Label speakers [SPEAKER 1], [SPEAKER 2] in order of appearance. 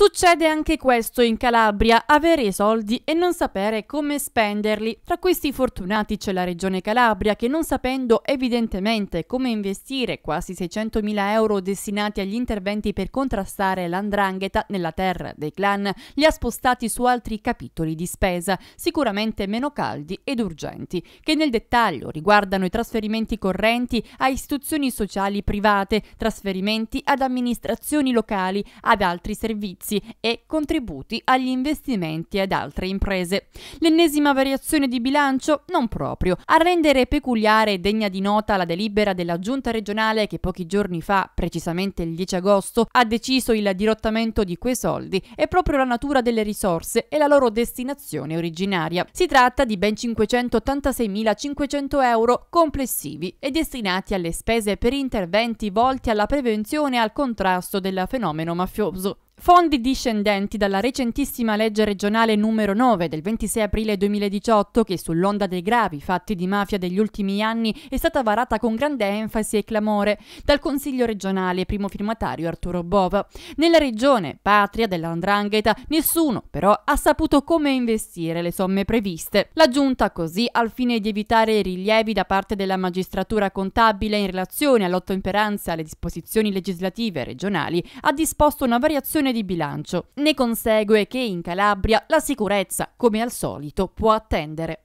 [SPEAKER 1] Succede anche questo in Calabria, avere i soldi e non sapere come spenderli. Tra questi fortunati c'è la regione Calabria che non sapendo evidentemente come investire quasi 600.000 euro destinati agli interventi per contrastare l'andrangheta nella terra dei clan, li ha spostati su altri capitoli di spesa, sicuramente meno caldi ed urgenti, che nel dettaglio riguardano i trasferimenti correnti a istituzioni sociali private, trasferimenti ad amministrazioni locali, ad altri servizi servizi e contributi agli investimenti ad altre imprese. L'ennesima variazione di bilancio? Non proprio. A rendere peculiare e degna di nota la delibera della giunta regionale che pochi giorni fa, precisamente il 10 agosto, ha deciso il dirottamento di quei soldi è proprio la natura delle risorse e la loro destinazione originaria. Si tratta di ben 586.500 euro complessivi e destinati alle spese per interventi volti alla prevenzione e al contrasto del fenomeno mafioso. Fondi discendenti dalla recentissima legge regionale numero 9 del 26 aprile 2018 che sull'onda dei gravi fatti di mafia degli ultimi anni è stata varata con grande enfasi e clamore dal Consiglio regionale primo firmatario Arturo Bova. Nella regione, patria dell'andrangheta, nessuno però ha saputo come investire le somme previste. La giunta così, al fine di evitare i rilievi da parte della magistratura contabile in relazione all'ottemperanza alle disposizioni legislative regionali, ha disposto una variazione Commissione di bilancio. Ne consegue che in Calabria la sicurezza, come al solito, può attendere.